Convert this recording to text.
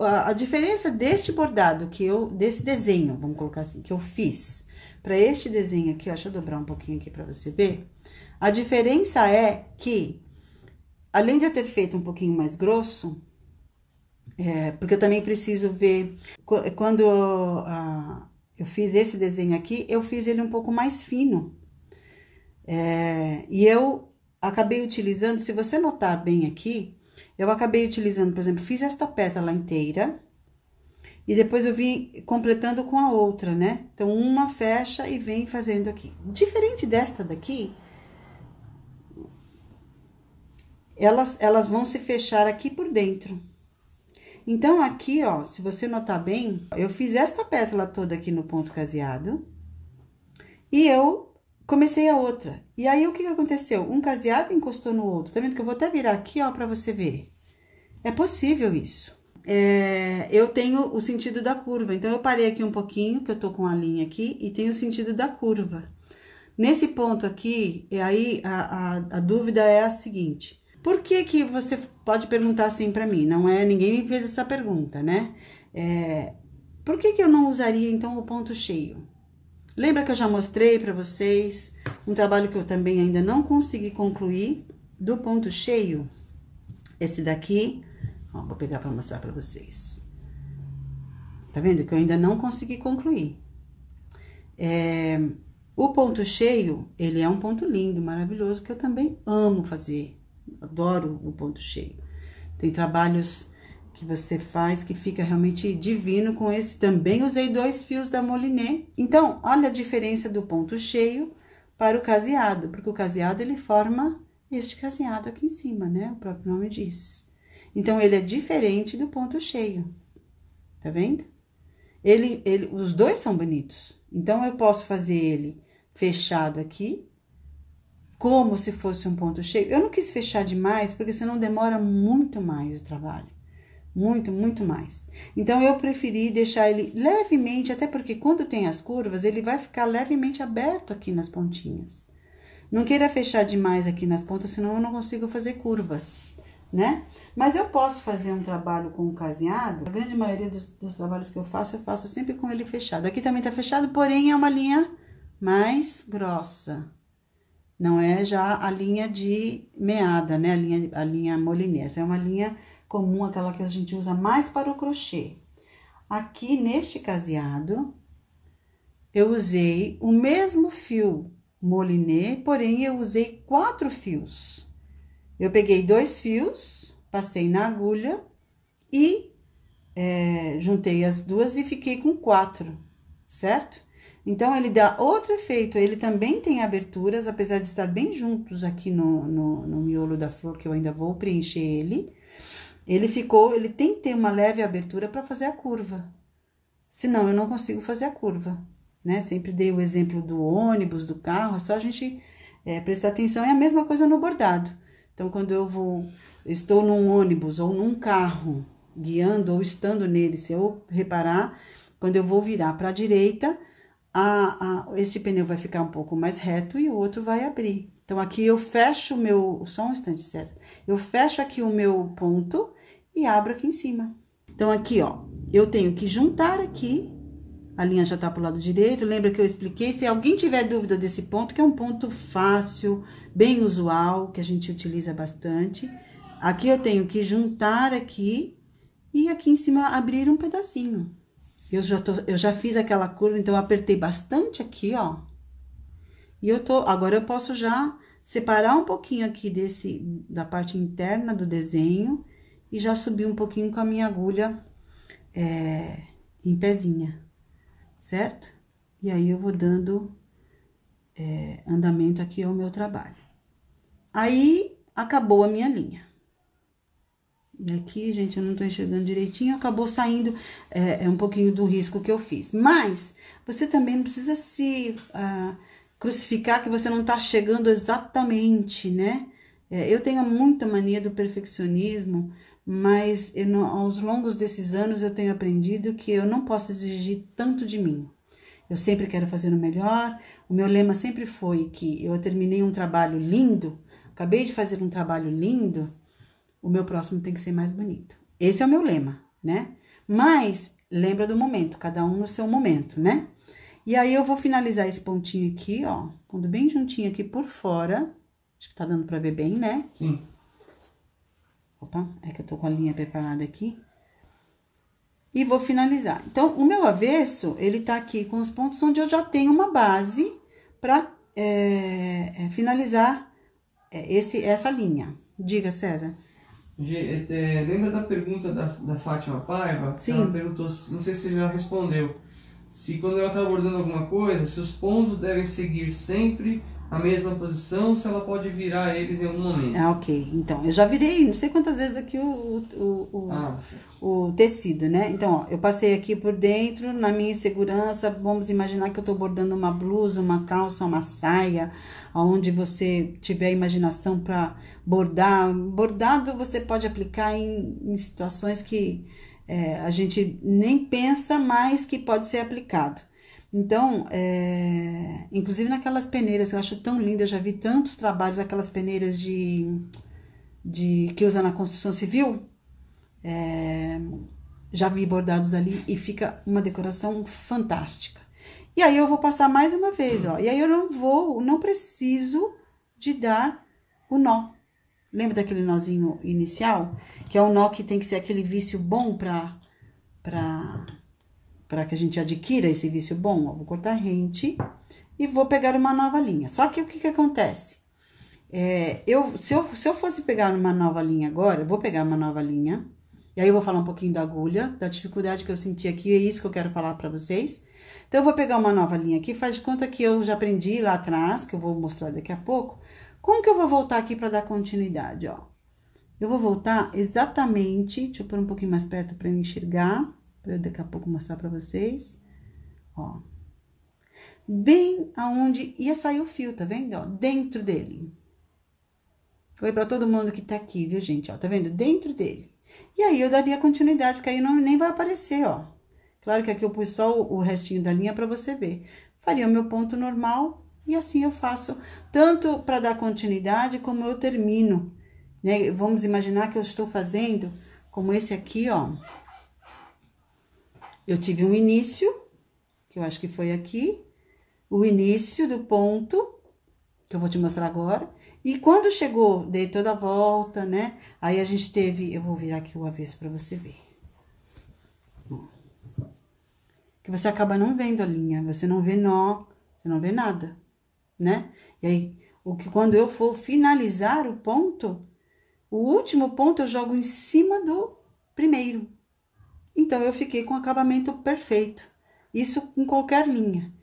a diferença deste bordado que eu, desse desenho, vamos colocar assim, que eu fiz, para este desenho aqui, ó, deixa eu dobrar um pouquinho aqui para você ver. A diferença é que, além de eu ter feito um pouquinho mais grosso, é, porque eu também preciso ver, quando eu fiz esse desenho aqui, eu fiz ele um pouco mais fino. É, e eu acabei utilizando, se você notar bem aqui, eu acabei utilizando, por exemplo, fiz esta pétala inteira e depois eu vim completando com a outra, né? Então, uma fecha e vem fazendo aqui. Diferente desta daqui, elas, elas vão se fechar aqui por dentro. Então, aqui, ó, se você notar bem, eu fiz esta pétala toda aqui no ponto caseado e eu comecei a outra. E aí, o que, que aconteceu? Um caseado encostou no outro. Tá vendo que eu vou até virar aqui, ó, pra você ver. É possível isso. É, eu tenho o sentido da curva, então eu parei aqui um pouquinho, que eu tô com a linha aqui, e tenho o sentido da curva. Nesse ponto aqui, e aí a, a, a dúvida é a seguinte: por que que você pode perguntar assim para mim? Não é ninguém me fez essa pergunta, né? É, por que que eu não usaria então o ponto cheio? Lembra que eu já mostrei para vocês um trabalho que eu também ainda não consegui concluir do ponto cheio, esse daqui, Ó, vou pegar para mostrar para vocês. Tá vendo que eu ainda não consegui concluir. É, o ponto cheio, ele é um ponto lindo, maravilhoso, que eu também amo fazer. Adoro o ponto cheio. Tem trabalhos que você faz que fica realmente divino com esse. Também usei dois fios da Moliné. Então, olha a diferença do ponto cheio para o caseado, porque o caseado ele forma este caseado aqui em cima, né? O próprio nome diz. Então, ele é diferente do ponto cheio. Tá vendo? Ele, ele, os dois são bonitos. Então, eu posso fazer ele fechado aqui, como se fosse um ponto cheio. Eu não quis fechar demais, porque senão demora muito mais o trabalho. Muito, muito mais. Então, eu preferi deixar ele levemente, até porque quando tem as curvas, ele vai ficar levemente aberto aqui nas pontinhas. Não queira fechar demais aqui nas pontas, senão eu não consigo fazer curvas né? Mas eu posso fazer um trabalho com o caseado. A grande maioria dos, dos trabalhos que eu faço, eu faço sempre com ele fechado. Aqui também tá fechado, porém é uma linha mais grossa. Não é já a linha de meada, né? A linha, a linha molinês Essa é uma linha comum, aquela que a gente usa mais para o crochê. Aqui, neste caseado, eu usei o mesmo fio molinê, porém eu usei quatro fios. Eu peguei dois fios, passei na agulha e é, juntei as duas e fiquei com quatro, certo? Então, ele dá outro efeito, ele também tem aberturas, apesar de estar bem juntos aqui no, no, no miolo da flor, que eu ainda vou preencher ele. Ele ficou, ele tem que ter uma leve abertura para fazer a curva, senão eu não consigo fazer a curva, né? Sempre dei o exemplo do ônibus, do carro, é só a gente é, prestar atenção, é a mesma coisa no bordado. Então, quando eu vou, estou num ônibus ou num carro, guiando ou estando nele, se eu reparar, quando eu vou virar para a direita, a, este pneu vai ficar um pouco mais reto e o outro vai abrir. Então, aqui eu fecho o meu... Só um instante, César. Eu fecho aqui o meu ponto e abro aqui em cima. Então, aqui, ó, eu tenho que juntar aqui a linha já tá pro lado direito. Lembra que eu expliquei? Se alguém tiver dúvida desse ponto, que é um ponto fácil, bem usual, que a gente utiliza bastante. Aqui eu tenho que juntar aqui e aqui em cima abrir um pedacinho. Eu já, tô, eu já fiz aquela curva, então eu apertei bastante aqui, ó. E eu tô, agora eu posso já separar um pouquinho aqui desse, da parte interna do desenho e já subir um pouquinho com a minha agulha é, em pezinha certo? E aí eu vou dando é, andamento aqui ao meu trabalho. Aí, acabou a minha linha. E aqui, gente, eu não tô enxergando direitinho, acabou saindo é, é um pouquinho do risco que eu fiz. Mas, você também não precisa se ah, crucificar que você não tá chegando exatamente, né? É, eu tenho muita mania do perfeccionismo, mas não, aos longos desses anos eu tenho aprendido que eu não posso exigir tanto de mim. Eu sempre quero fazer o melhor. O meu lema sempre foi que eu terminei um trabalho lindo, acabei de fazer um trabalho lindo, o meu próximo tem que ser mais bonito. Esse é o meu lema, né? Mas lembra do momento, cada um no seu momento, né? E aí eu vou finalizar esse pontinho aqui, ó, pondo bem juntinho aqui por fora. Acho que tá dando para ver bem, né? Sim. Opa, é que eu tô com a linha preparada aqui. E vou finalizar. Então, o meu avesso, ele tá aqui com os pontos onde eu já tenho uma base pra é, é finalizar é, esse, essa linha. Diga, César. G, é, é, lembra da pergunta da, da Fátima Paiva? Sim. Ela perguntou, não sei se você já respondeu se quando ela está abordando alguma coisa, se os pontos devem seguir sempre a mesma posição, se ela pode virar eles em algum momento. Ah, ok. Então, eu já virei não sei quantas vezes aqui o, o, o, ah, o tecido, né? Então, ó, eu passei aqui por dentro, na minha insegurança, vamos imaginar que eu estou bordando uma blusa, uma calça, uma saia, aonde você tiver imaginação para bordar. Bordado você pode aplicar em, em situações que é, a gente nem pensa mais que pode ser aplicado. Então, é, inclusive naquelas peneiras, eu acho tão linda, já vi tantos trabalhos aquelas peneiras de, de que usa na construção civil. É, já vi bordados ali e fica uma decoração fantástica. E aí eu vou passar mais uma vez, ó. E aí eu não vou, não preciso de dar o nó. Lembra daquele nozinho inicial? Que é um nó que tem que ser aquele vício bom para pra, pra que a gente adquira esse vício bom. Ó, vou cortar rente e vou pegar uma nova linha. Só que o que que acontece? É, eu, se, eu, se eu fosse pegar uma nova linha agora, eu vou pegar uma nova linha. E aí eu vou falar um pouquinho da agulha, da dificuldade que eu senti aqui, é isso que eu quero falar para vocês. Então, eu vou pegar uma nova linha aqui, faz de conta que eu já aprendi lá atrás, que eu vou mostrar daqui a pouco. Como que eu vou voltar aqui para dar continuidade, ó? Eu vou voltar exatamente, deixa eu pôr um pouquinho mais perto para enxergar, para eu daqui a pouco mostrar para vocês. Ó. Bem aonde ia sair o fio, tá vendo? Ó, dentro dele. Foi para todo mundo que tá aqui, viu, gente? Ó, tá vendo? Dentro dele. E aí eu daria continuidade, porque aí não, nem vai aparecer, ó. Claro que aqui eu pus só o restinho da linha para você ver. Faria o meu ponto normal e assim eu faço tanto para dar continuidade como eu termino. Né? Vamos imaginar que eu estou fazendo como esse aqui, ó. Eu tive um início, que eu acho que foi aqui, o início do ponto, que eu vou te mostrar agora. E quando chegou, dei toda a volta, né? Aí a gente teve, eu vou virar aqui o avesso para você ver. que você acaba não vendo a linha, você não vê nó, você não vê nada, né? E aí, o que quando eu for finalizar o ponto, o último ponto eu jogo em cima do primeiro. Então, eu fiquei com o acabamento perfeito. Isso com qualquer linha.